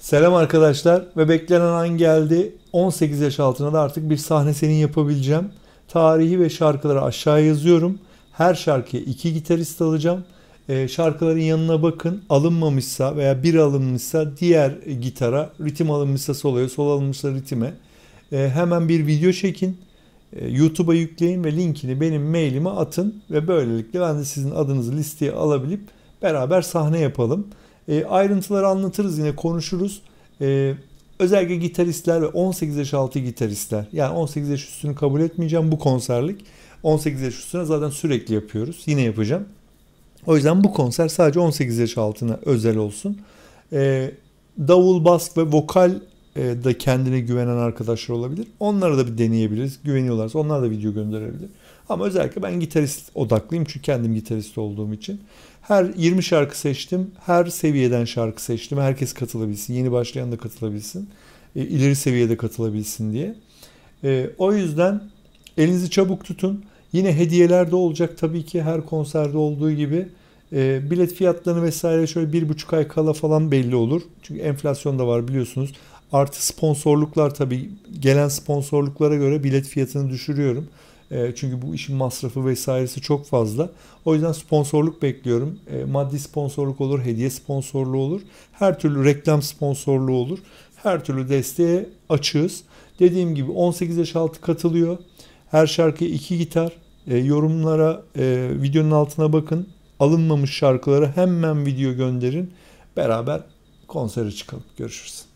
Selam arkadaşlar ve beklenen an geldi. 18 yaş altına da artık bir sahne senin yapabileceğim. Tarihi ve şarkıları aşağıya yazıyorum. Her şarkıya iki gitarist alacağım. E, şarkıların yanına bakın. Alınmamışsa veya bir alınmışsa diğer gitara, ritim alınmışsa soloya, sol alınmışsa ritime. E, hemen bir video çekin. E, YouTube'a yükleyin ve linkini benim mailime atın ve böylelikle ben de sizin adınızı listeye alabilip beraber sahne yapalım. E, ayrıntıları anlatırız yine konuşuruz. E, özellikle gitaristler ve 18 yaş altı gitaristler. Yani 18 yaş üstünü kabul etmeyeceğim bu konserlik. 18 yaş üstüne zaten sürekli yapıyoruz. Yine yapacağım. O yüzden bu konser sadece 18 yaş altına özel olsun. E, davul, bas ve vokal e, da kendine güvenen arkadaşlar olabilir. Onlara da bir deneyebiliriz. Güveniyorlarsa onlar da video gönderebilir. Ama özellikle ben gitarist odaklıyım çünkü kendim gitarist olduğum için. Her 20 şarkı seçtim. Her seviyeden şarkı seçtim. Herkes katılabilsin. Yeni başlayan da katılabilsin. E, ileri seviyede katılabilsin diye. E, o yüzden elinizi çabuk tutun. Yine hediyeler de olacak tabii ki her konserde olduğu gibi. E, bilet fiyatlarını vesaire şöyle bir buçuk ay kala falan belli olur. Çünkü enflasyon da var biliyorsunuz. Artı sponsorluklar tabii gelen sponsorluklara göre bilet fiyatını düşürüyorum. E, çünkü bu işin masrafı vesairesi çok fazla. O yüzden sponsorluk bekliyorum. E, maddi sponsorluk olur, hediye sponsorluğu olur. Her türlü reklam sponsorluğu olur. Her türlü desteğe açığız. Dediğim gibi 18 yaş altı katılıyor. Her şarkı iki gitar. E, yorumlara, e, videonun altına bakın. Alınmamış şarkılara hemen video gönderin. Beraber konsere çıkalım. Görüşürüz.